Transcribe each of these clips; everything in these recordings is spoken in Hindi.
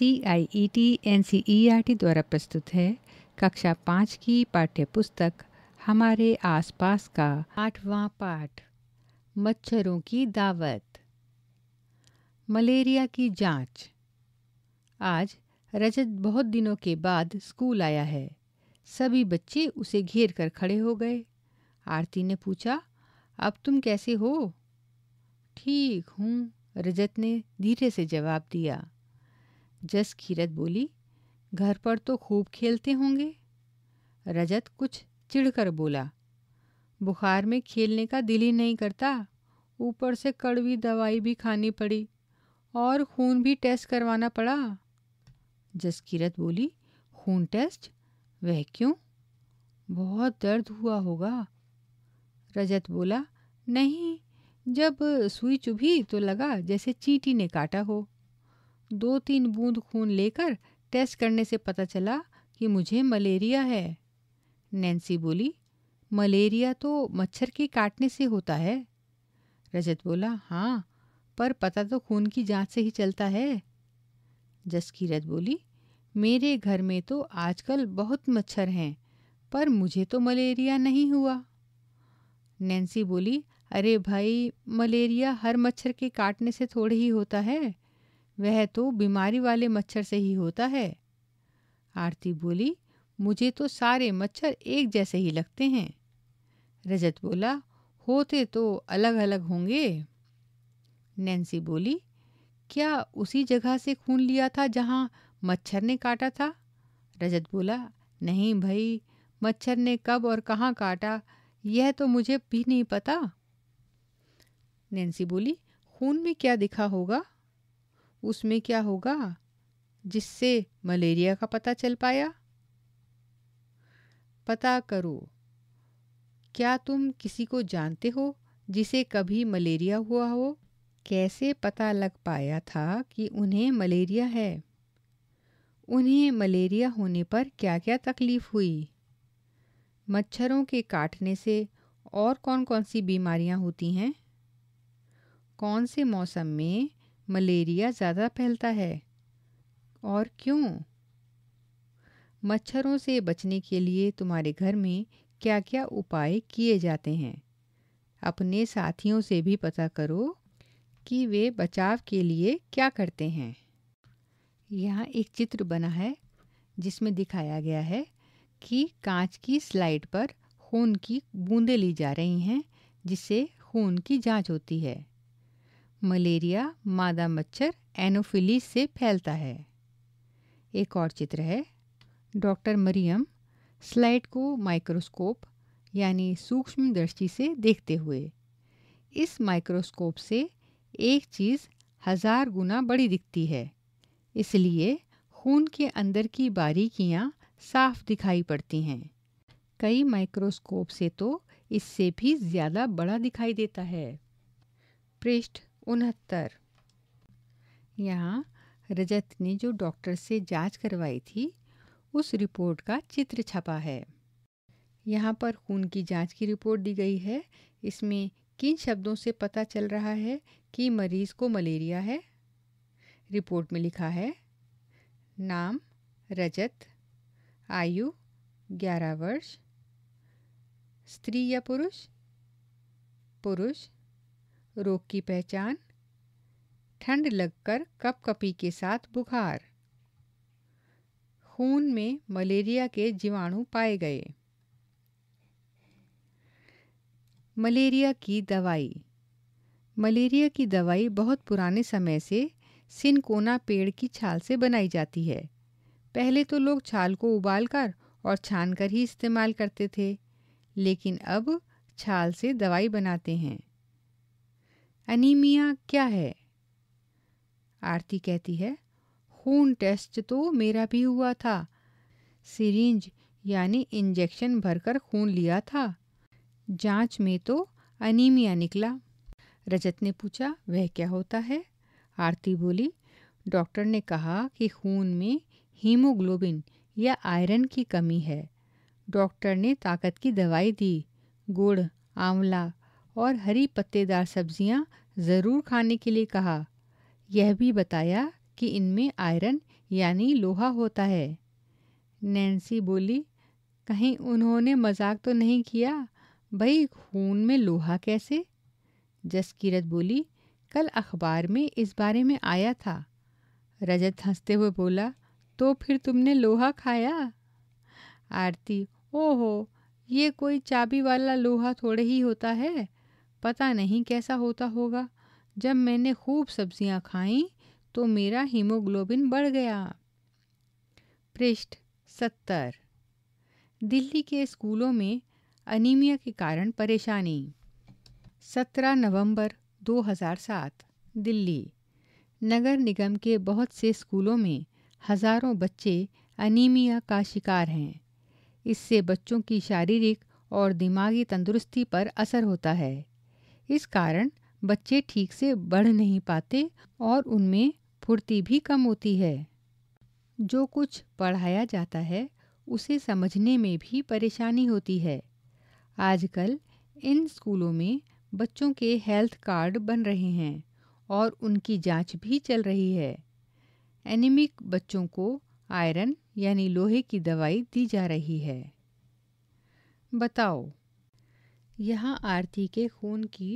C I E T N C E R T द्वारा प्रस्तुत है कक्षा पाँच की पाठ्य पुस्तक हमारे आसपास का आठवां पाठ मच्छरों की दावत मलेरिया की जांच आज रजत बहुत दिनों के बाद स्कूल आया है सभी बच्चे उसे घेर कर खड़े हो गए आरती ने पूछा अब तुम कैसे हो ठीक हूँ रजत ने धीरे से जवाब दिया जस खीरत बोली घर पर तो खूब खेलते होंगे रजत कुछ चिढ़कर बोला बुखार में खेलने का दिल ही नहीं करता ऊपर से कड़वी दवाई भी खानी पड़ी और खून भी टेस्ट करवाना पड़ा जसकीरत बोली खून टेस्ट वह क्यों बहुत दर्द हुआ होगा रजत बोला नहीं जब सुई चुभी तो लगा जैसे चींटी ने काटा हो दो तीन बूंद खून लेकर टेस्ट करने से पता चला कि मुझे मलेरिया है नैन्सी बोली मलेरिया तो मच्छर के काटने से होता है रजत बोला हाँ पर पता तो खून की जांच से ही चलता है जसकीरत बोली मेरे घर में तो आजकल बहुत मच्छर हैं पर मुझे तो मलेरिया नहीं हुआ नैन्सी बोली अरे भाई मलेरिया हर मच्छर के काटने से थोड़े ही होता है वह तो बीमारी वाले मच्छर से ही होता है आरती बोली मुझे तो सारे मच्छर एक जैसे ही लगते हैं रजत बोला होते तो अलग अलग होंगे नैन्सी बोली क्या उसी जगह से खून लिया था जहाँ मच्छर ने काटा था रजत बोला नहीं भाई मच्छर ने कब और कहाँ काटा यह तो मुझे भी नहीं पता नैन्सी बोली खून में क्या दिखा होगा उसमें क्या होगा जिससे मलेरिया का पता चल पाया पता करो क्या तुम किसी को जानते हो जिसे कभी मलेरिया हुआ हो कैसे पता लग पाया था कि उन्हें मलेरिया है उन्हें मलेरिया होने पर क्या क्या तकलीफ हुई मच्छरों के काटने से और कौन कौन सी बीमारियां होती हैं कौन से मौसम में मलेरिया ज़्यादा फैलता है और क्यों मच्छरों से बचने के लिए तुम्हारे घर में क्या क्या उपाय किए जाते हैं अपने साथियों से भी पता करो कि वे बचाव के लिए क्या करते हैं यहाँ एक चित्र बना है जिसमें दिखाया गया है कि कांच की स्लाइड पर खून की बूंदें ली जा रही हैं जिससे खून की जांच होती है मलेरिया मादा मच्छर एनोफिलीज से फैलता है एक और चित्र है डॉक्टर मरियम स्लाइड को माइक्रोस्कोप यानी सूक्ष्म दृष्टि से देखते हुए इस माइक्रोस्कोप से एक चीज़ हज़ार गुना बड़ी दिखती है इसलिए खून के अंदर की बारीकियाँ साफ दिखाई पड़ती हैं कई माइक्रोस्कोप से तो इससे भी ज़्यादा बड़ा दिखाई देता है पृष्ठ उनहत्तर यहाँ रजत ने जो डॉक्टर से जांच करवाई थी उस रिपोर्ट का चित्र छपा है यहाँ पर खून की जांच की रिपोर्ट दी गई है इसमें किन शब्दों से पता चल रहा है कि मरीज को मलेरिया है रिपोर्ट में लिखा है नाम रजत आयु ग्यारह वर्ष स्त्री या पुरुष पुरुष रोग की पहचान ठंड लगकर कपकपी के साथ बुखार खून में मलेरिया के जीवाणु पाए गए मलेरिया की दवाई मलेरिया की दवाई बहुत पुराने समय से सिनकोना पेड़ की छाल से बनाई जाती है पहले तो लोग छाल को उबालकर और छानकर ही इस्तेमाल करते थे लेकिन अब छाल से दवाई बनाते हैं एनीमिया क्या है आरती कहती है खून टेस्ट तो मेरा भी हुआ था सिरिंज यानी इंजेक्शन भरकर खून लिया था जांच में तो अनीमिया निकला रजत ने पूछा वह क्या होता है आरती बोली डॉक्टर ने कहा कि खून में हीमोग्लोबिन या आयरन की कमी है डॉक्टर ने ताकत की दवाई दी गुड़ आंवला और हरी पत्तेदार सब्जियां ज़रूर खाने के लिए कहा यह भी बताया कि इनमें आयरन यानी लोहा होता है नैन्सी बोली कहीं उन्होंने मजाक तो नहीं किया भाई खून में लोहा कैसे जसकीरत बोली कल अखबार में इस बारे में आया था रजत हंसते हुए बोला तो फिर तुमने लोहा खाया आरती ओहो ये कोई चाबी वाला लोहा थोड़े ही होता है पता नहीं कैसा होता होगा जब मैंने खूब सब्जियां खाई तो मेरा हीमोग्लोबिन बढ़ गया पृष्ठ सत्तर दिल्ली के स्कूलों में अनीमिया के कारण परेशानी सत्रह नवंबर 2007 दिल्ली नगर निगम के बहुत से स्कूलों में हज़ारों बच्चे अनीमिया का शिकार हैं इससे बच्चों की शारीरिक और दिमागी तंदुरुस्ती पर असर होता है इस कारण बच्चे ठीक से बढ़ नहीं पाते और उनमें फुर्ती भी कम होती है जो कुछ पढ़ाया जाता है उसे समझने में भी परेशानी होती है आजकल इन स्कूलों में बच्चों के हेल्थ कार्ड बन रहे हैं और उनकी जांच भी चल रही है एनिमिक बच्चों को आयरन यानी लोहे की दवाई दी जा रही है बताओ यहाँ आरती के खून की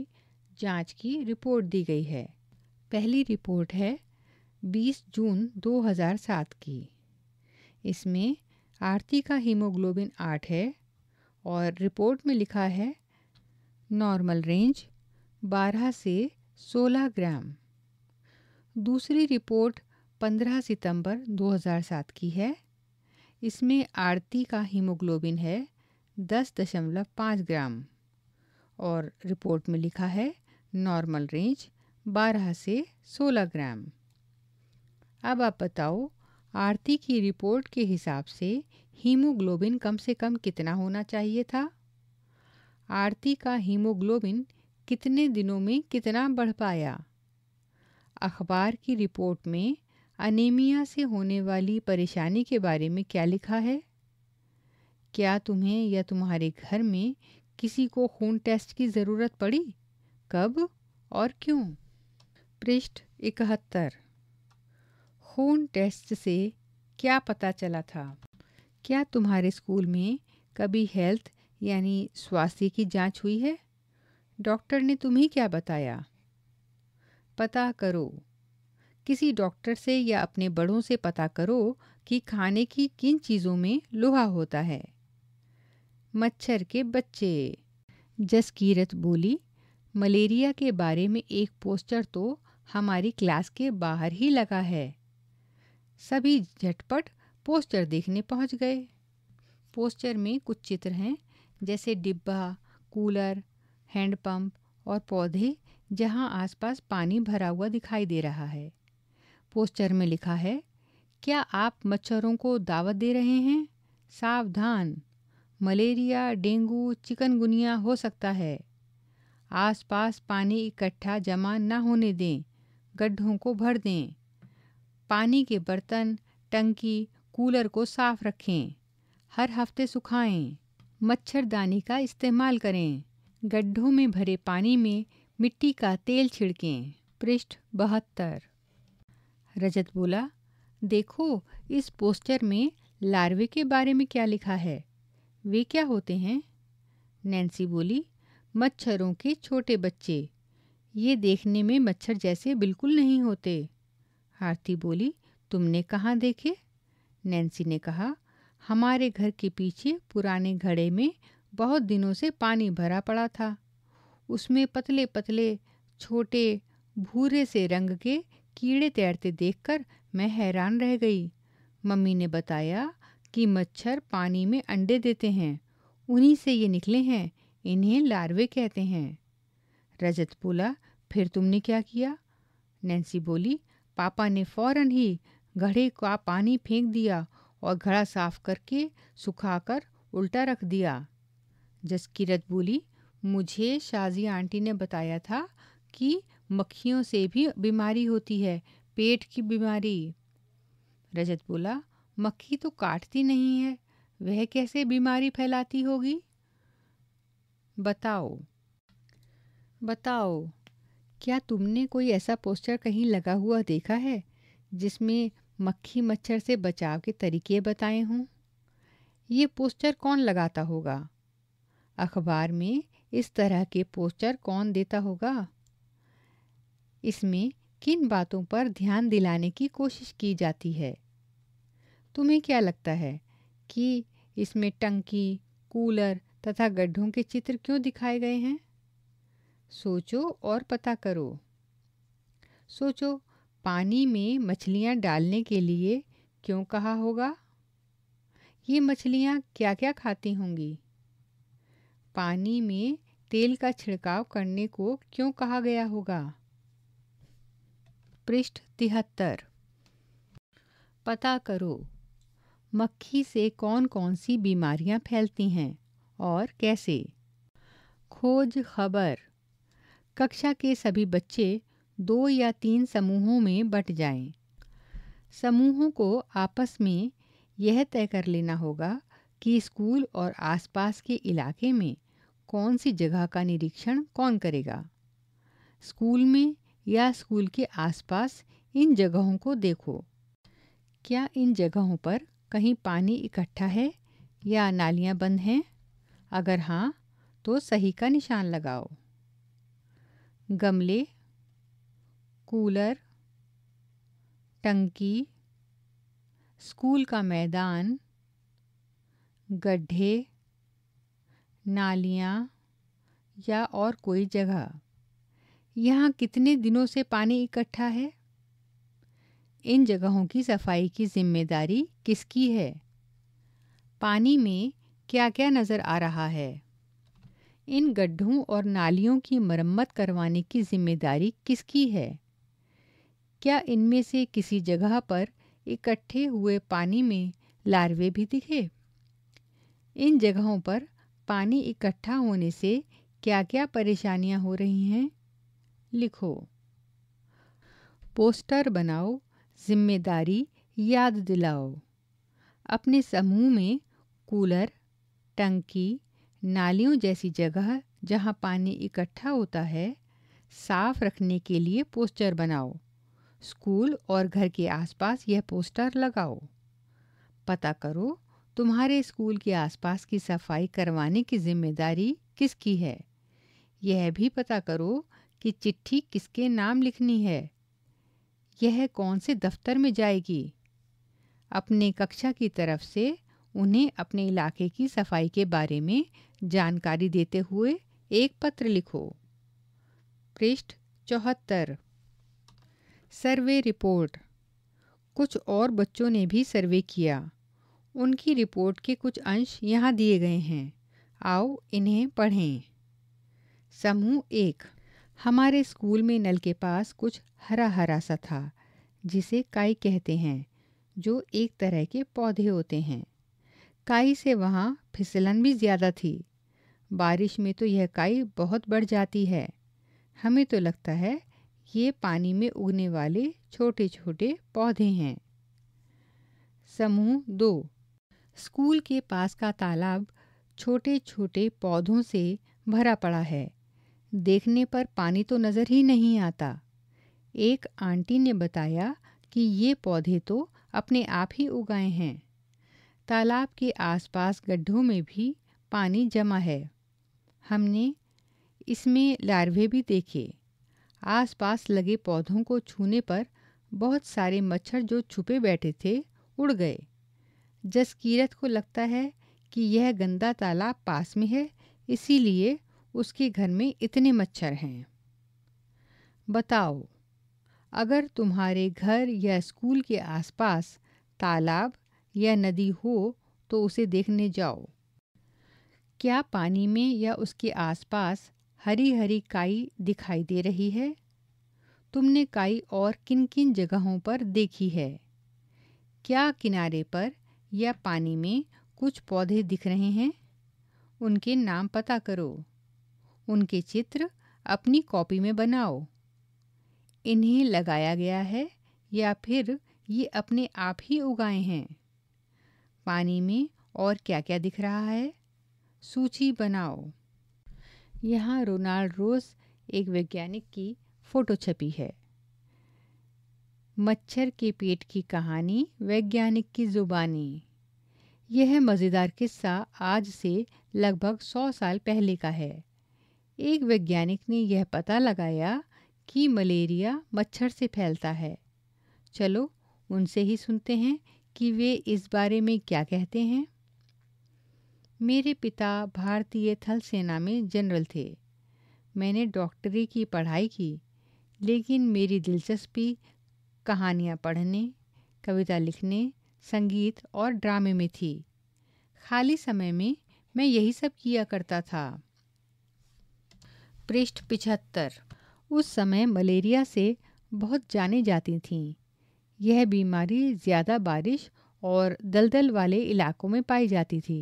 जांच की रिपोर्ट दी गई है पहली रिपोर्ट है 20 जून 2007 की इसमें आरती का हीमोग्लोबिन आठ है और रिपोर्ट में लिखा है नॉर्मल रेंज 12 से 16 ग्राम दूसरी रिपोर्ट 15 सितंबर 2007 की है इसमें आरती का हीमोग्लोबिन है दस दशमलव पाँच ग्राम और रिपोर्ट में लिखा है नॉर्मल रेंज 12 से 16 ग्राम अब आप बताओ आरती की रिपोर्ट के हिसाब से हीमोग्लोबिन कम से कम कितना होना चाहिए था आरती का हीमोग्लोबिन कितने दिनों में कितना बढ़ पाया अखबार की रिपोर्ट में अनीमिया से होने वाली परेशानी के बारे में क्या लिखा है क्या तुम्हें या तुम्हारे घर में किसी को खून टेस्ट की ज़रूरत पड़ी कब और क्यों पृष्ठ इकहत्तर खून टेस्ट से क्या पता चला था क्या तुम्हारे स्कूल में कभी हेल्थ यानी स्वास्थ्य की जांच हुई है डॉक्टर ने तुम्हें क्या बताया पता करो किसी डॉक्टर से या अपने बड़ों से पता करो कि खाने की किन चीज़ों में लोहा होता है मच्छर के बच्चे जसकीरत बोली मलेरिया के बारे में एक पोस्टर तो हमारी क्लास के बाहर ही लगा है सभी झटपट पोस्टर देखने पहुंच गए पोस्टर में कुछ चित्र हैं जैसे डिब्बा कूलर हैंडपम्प और पौधे जहां आसपास पानी भरा हुआ दिखाई दे रहा है पोस्टर में लिखा है क्या आप मच्छरों को दावत दे रहे हैं सावधान मलेरिया डेंगू चिकनगुनिया हो सकता है आसपास पानी इकट्ठा जमा ना होने दें गड्ढों को भर दें पानी के बर्तन टंकी कूलर को साफ रखें हर हफ्ते सुखाएं मच्छरदानी का इस्तेमाल करें गड्ढों में भरे पानी में मिट्टी का तेल छिड़कें पृष्ठ बहत्तर रजत बोला देखो इस पोस्टर में लार्वे के बारे में क्या लिखा है वे क्या होते हैं नैन्सी बोली मच्छरों के छोटे बच्चे ये देखने में मच्छर जैसे बिल्कुल नहीं होते आरती बोली तुमने कहाँ देखे नैन्सी ने कहा हमारे घर के पीछे पुराने घड़े में बहुत दिनों से पानी भरा पड़ा था उसमें पतले पतले छोटे भूरे से रंग के कीड़े तैरते देखकर मैं हैरान रह गई मम्मी ने बताया कि मच्छर पानी में अंडे देते हैं उन्हीं से ये निकले हैं इन्हें लार्वे कहते हैं रजत बोला फिर तुमने क्या किया नैन्सी बोली पापा ने फौरन ही घड़े का पानी फेंक दिया और घड़ा साफ करके सुखाकर उल्टा रख दिया जसकीरत बोली मुझे शाजी आंटी ने बताया था कि मक्खियों से भी बीमारी होती है पेट की बीमारी रजत बोला मक्खी तो काटती नहीं है वह कैसे बीमारी फैलाती होगी बताओ बताओ क्या तुमने कोई ऐसा पोस्टर कहीं लगा हुआ देखा है जिसमें मक्खी मच्छर से बचाव के तरीके बताए हों ये पोस्टर कौन लगाता होगा अखबार में इस तरह के पोस्टर कौन देता होगा इसमें किन बातों पर ध्यान दिलाने की कोशिश की जाती है तुम्हें क्या लगता है कि इसमें टंकी कूलर तथा गड्ढों के चित्र क्यों दिखाए गए हैं सोचो और पता करो सोचो पानी में मछलियाँ डालने के लिए क्यों कहा होगा ये मछलियाँ क्या क्या खाती होंगी पानी में तेल का छिड़काव करने को क्यों कहा गया होगा पृष्ठ तिहत्तर पता करो मक्खी से कौन कौन सी बीमारियां फैलती हैं और कैसे खोज खबर कक्षा के सभी बच्चे दो या तीन समूहों में बट जाएं। समूहों को आपस में यह तय कर लेना होगा कि स्कूल और आसपास के इलाके में कौन सी जगह का निरीक्षण कौन करेगा स्कूल में या स्कूल के आसपास इन जगहों को देखो क्या इन जगहों पर कहीं पानी इकट्ठा है या नालियाँ बंद हैं अगर हाँ तो सही का निशान लगाओ गमले कूलर टंकी स्कूल का मैदान गड्ढे नालियाँ या और कोई जगह यहाँ कितने दिनों से पानी इकट्ठा है इन जगहों की सफाई की जिम्मेदारी किसकी है पानी में क्या क्या नज़र आ रहा है इन गड्ढों और नालियों की मरम्मत करवाने की जिम्मेदारी किसकी है क्या इनमें से किसी जगह पर इकट्ठे हुए पानी में लार्वे भी दिखे इन जगहों पर पानी इकट्ठा होने से क्या क्या परेशानियां हो रही हैं लिखो पोस्टर बनाओ जिम्मेदारी याद दिलाओ अपने समूह में कूलर टंकी नालियों जैसी जगह जहाँ पानी इकट्ठा होता है साफ रखने के लिए पोस्टर बनाओ स्कूल और घर के आसपास यह पोस्टर लगाओ पता करो तुम्हारे स्कूल के आसपास की सफाई करवाने की जिम्मेदारी किसकी है यह भी पता करो कि चिट्ठी किसके नाम लिखनी है यह कौन से दफ्तर में जाएगी अपने कक्षा की तरफ से उन्हें अपने इलाके की सफाई के बारे में जानकारी देते हुए एक पत्र लिखो पृष्ठ चौहत्तर सर्वे रिपोर्ट कुछ और बच्चों ने भी सर्वे किया उनकी रिपोर्ट के कुछ अंश यहाँ दिए गए हैं आओ इन्हें पढ़ें समूह एक हमारे स्कूल में नल के पास कुछ हरा हरा सा था जिसे काई कहते हैं जो एक तरह के पौधे होते हैं काई से वहाँ फिसलन भी ज़्यादा थी बारिश में तो यह काई बहुत बढ़ जाती है हमें तो लगता है ये पानी में उगने वाले छोटे छोटे पौधे हैं समूह दो स्कूल के पास का तालाब छोटे छोटे पौधों से भरा पड़ा है देखने पर पानी तो नज़र ही नहीं आता एक आंटी ने बताया कि ये पौधे तो अपने आप ही उगाए हैं तालाब के आसपास गड्ढों में भी पानी जमा है हमने इसमें लार्वे भी देखे आसपास लगे पौधों को छूने पर बहुत सारे मच्छर जो छुपे बैठे थे उड़ गए जसकीरत को लगता है कि यह गंदा तालाब पास में है इसीलिए उसके घर में इतने मच्छर हैं बताओ अगर तुम्हारे घर या स्कूल के आसपास तालाब या नदी हो तो उसे देखने जाओ क्या पानी में या उसके आसपास हरी हरी काई दिखाई दे रही है तुमने काई और किन किन जगहों पर देखी है क्या किनारे पर या पानी में कुछ पौधे दिख रहे हैं उनके नाम पता करो उनके चित्र अपनी कॉपी में बनाओ इन्हें लगाया गया है या फिर ये अपने आप ही उगाए हैं पानी में और क्या क्या दिख रहा है सूची बनाओ यहाँ रोनाल्ड रोस एक वैज्ञानिक की फोटो छपी है मच्छर के पेट की कहानी वैज्ञानिक की जुबानी यह मज़ेदार किस्सा आज से लगभग सौ साल पहले का है एक वैज्ञानिक ने यह पता लगाया कि मलेरिया मच्छर से फैलता है चलो उनसे ही सुनते हैं कि वे इस बारे में क्या कहते हैं मेरे पिता भारतीय थल सेना में जनरल थे मैंने डॉक्टरी की पढ़ाई की लेकिन मेरी दिलचस्पी कहानियाँ पढ़ने कविता लिखने संगीत और ड्रामे में थी खाली समय में मैं यही सब किया करता था पृष्ठ पिछहत्तर उस समय मलेरिया से बहुत जाने जाती थीं यह बीमारी ज़्यादा बारिश और दलदल वाले इलाकों में पाई जाती थी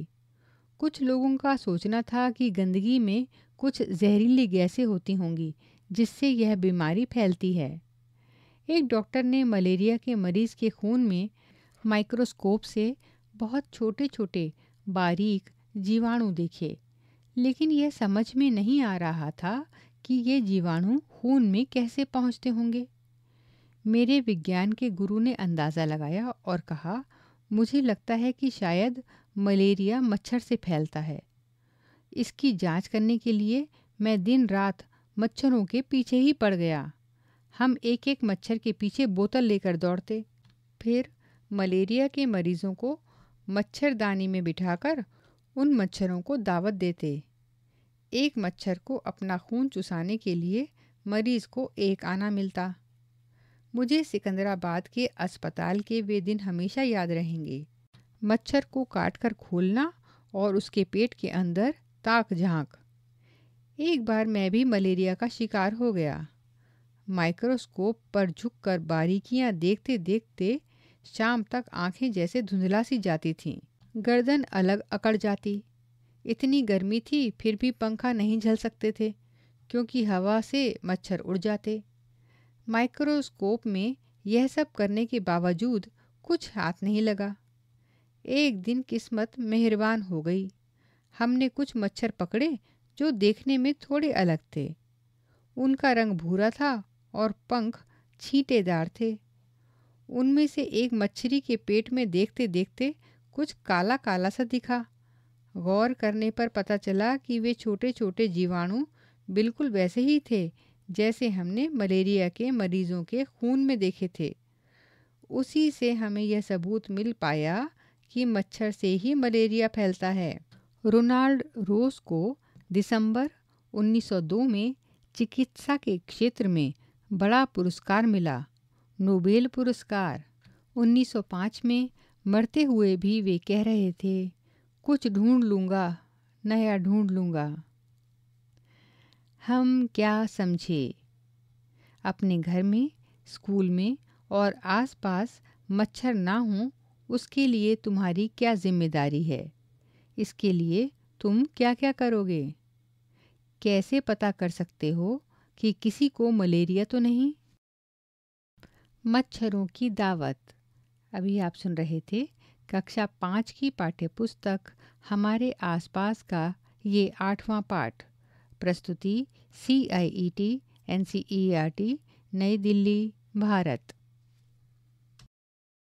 कुछ लोगों का सोचना था कि गंदगी में कुछ जहरीली गैसें होती होंगी जिससे यह बीमारी फैलती है एक डॉक्टर ने मलेरिया के मरीज़ के खून में माइक्रोस्कोप से बहुत छोटे छोटे बारीक जीवाणु देखे लेकिन यह समझ में नहीं आ रहा था कि ये जीवाणु खून में कैसे पहुंचते होंगे मेरे विज्ञान के गुरु ने अंदाज़ा लगाया और कहा मुझे लगता है कि शायद मलेरिया मच्छर से फैलता है इसकी जांच करने के लिए मैं दिन रात मच्छरों के पीछे ही पड़ गया हम एक एक मच्छर के पीछे बोतल लेकर दौड़ते फिर मलेरिया के मरीजों को मच्छरदानी में बिठाकर उन मच्छरों को दावत देते एक मच्छर को अपना खून चुसाने के लिए मरीज को एक आना मिलता मुझे सिकंदराबाद के अस्पताल के वे दिन हमेशा याद रहेंगे मच्छर को काटकर खोलना और उसके पेट के अंदर ताक झांक एक बार मैं भी मलेरिया का शिकार हो गया माइक्रोस्कोप पर झुककर बारीकियां देखते देखते शाम तक आंखें जैसे धुंधला सी जाती थीं गर्दन अलग अकड़ जाती इतनी गर्मी थी फिर भी पंखा नहीं झल सकते थे क्योंकि हवा से मच्छर उड़ जाते माइक्रोस्कोप में यह सब करने के बावजूद कुछ हाथ नहीं लगा एक दिन किस्मत मेहरबान हो गई हमने कुछ मच्छर पकड़े जो देखने में थोड़े अलग थे उनका रंग भूरा था और पंख छींटेदार थे उनमें से एक मच्छरी के पेट में देखते देखते कुछ काला काला सा दिखा गौर करने पर पता चला कि वे छोटे छोटे जीवाणु बिल्कुल वैसे ही थे जैसे हमने मलेरिया के मरीजों के खून में देखे थे उसी से हमें यह सबूत मिल पाया कि मच्छर से ही मलेरिया फैलता है रोनाल्ड रोस को दिसंबर 1902 में चिकित्सा के क्षेत्र में बड़ा पुरस्कार मिला नोबेल पुरस्कार 1905 में मरते हुए भी वे कह रहे थे कुछ ढूंढ लूँगा नया ढूंढ लूँगा हम क्या समझे अपने घर में स्कूल में और आसपास मच्छर ना हो उसके लिए तुम्हारी क्या जिम्मेदारी है इसके लिए तुम क्या क्या करोगे कैसे पता कर सकते हो कि किसी को मलेरिया तो नहीं मच्छरों की दावत अभी आप सुन रहे थे कक्षा पाँच की पाठ्य पुस्तक हमारे आसपास का ये आठवां पाठ प्रस्तुति C I E T N C E R T नई दिल्ली भारत